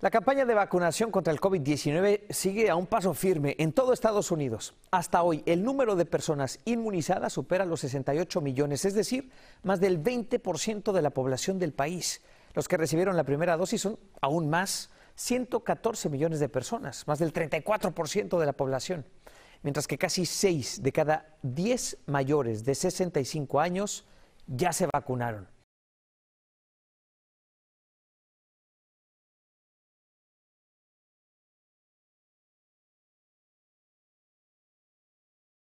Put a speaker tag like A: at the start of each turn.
A: La campaña de vacunación contra el COVID-19 sigue a un paso firme en todo Estados Unidos. Hasta hoy, el número de personas inmunizadas supera los 68 millones, es decir, más del 20% de la población del país. Los que recibieron la primera dosis son aún más, 114 millones de personas, más del 34% de la población. Mientras que casi 6 de cada 10 mayores de 65 años ya se vacunaron.